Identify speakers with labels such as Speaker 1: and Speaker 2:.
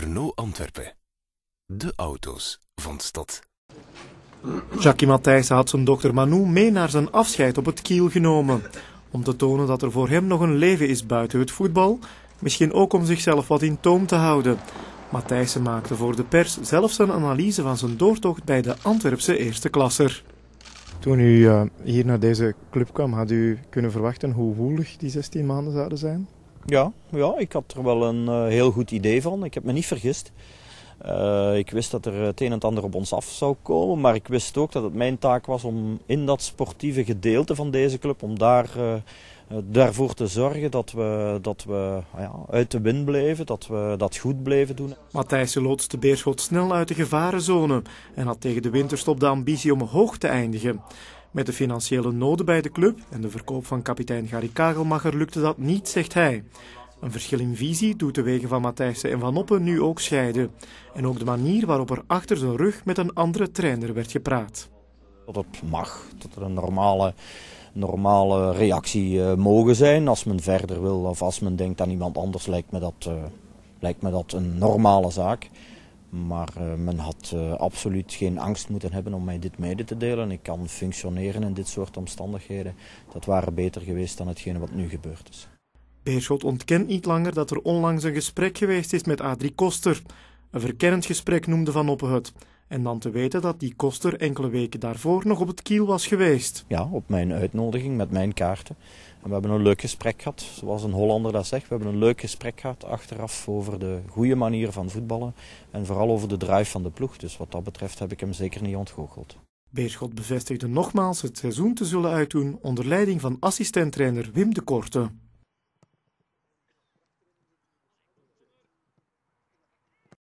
Speaker 1: Renault Antwerpen. De auto's van stad. Jackie Matthijssen had zijn dokter Manou mee naar zijn afscheid op het kiel genomen. Om te tonen dat er voor hem nog een leven is buiten het voetbal. Misschien ook om zichzelf wat in toom te houden. Matthijssen maakte voor de pers zelfs een analyse van zijn doortocht bij de Antwerpse eerste klasser. Toen u eh, hier naar deze club kwam, had u kunnen verwachten hoe woelig die 16 maanden zouden zijn?
Speaker 2: Ja, ja, ik had er wel een eh, heel goed idee van. Ik heb me niet vergist. Eh, ik wist dat er het een en ander op ons af zou komen. Maar ik wist ook dat het mijn taak was om in dat sportieve gedeelte van deze club... om daar, eh, daarvoor te zorgen dat we, dat we ah ja, uit de wind bleven. Dat we dat goed bleven doen. Matthijs loodste Beerschot snel uit de gevarenzone. En had tegen de winterstop de
Speaker 1: ambitie om hoog te eindigen. Met de financiële noden bij de club en de verkoop van kapitein Gary Kagelmacher lukte dat niet, zegt hij. Een verschil in visie doet de wegen van Matthijssen en Van Oppen nu ook scheiden. En ook de manier waarop er achter zijn rug met een andere trainer werd gepraat.
Speaker 2: Dat het mag, dat er een normale, normale reactie eh, mogen zijn als men verder wil of als men denkt aan iemand anders, lijkt me dat, eh, lijkt me dat een normale zaak. Maar eh, men had eh, absoluut geen angst moeten hebben om mij dit mede te delen. Ik kan functioneren in dit soort omstandigheden. Dat waren beter geweest dan hetgene wat nu gebeurd is. Beerschot ontkent niet langer dat er onlangs een gesprek
Speaker 1: geweest is met Adrie Koster. Een verkennend gesprek noemde Van Oppenhut. En dan te weten dat die koster enkele
Speaker 2: weken daarvoor nog op het kiel was geweest. Ja, op mijn uitnodiging met mijn kaarten. En we hebben een leuk gesprek gehad, zoals een Hollander dat zegt. We hebben een leuk gesprek gehad achteraf over de goede manier van voetballen. En vooral over de drive van de ploeg. Dus wat dat betreft heb ik hem zeker niet ontgoocheld.
Speaker 1: Beerschot bevestigde nogmaals het seizoen te zullen uitdoen onder leiding van assistenttrainer Wim de Korte.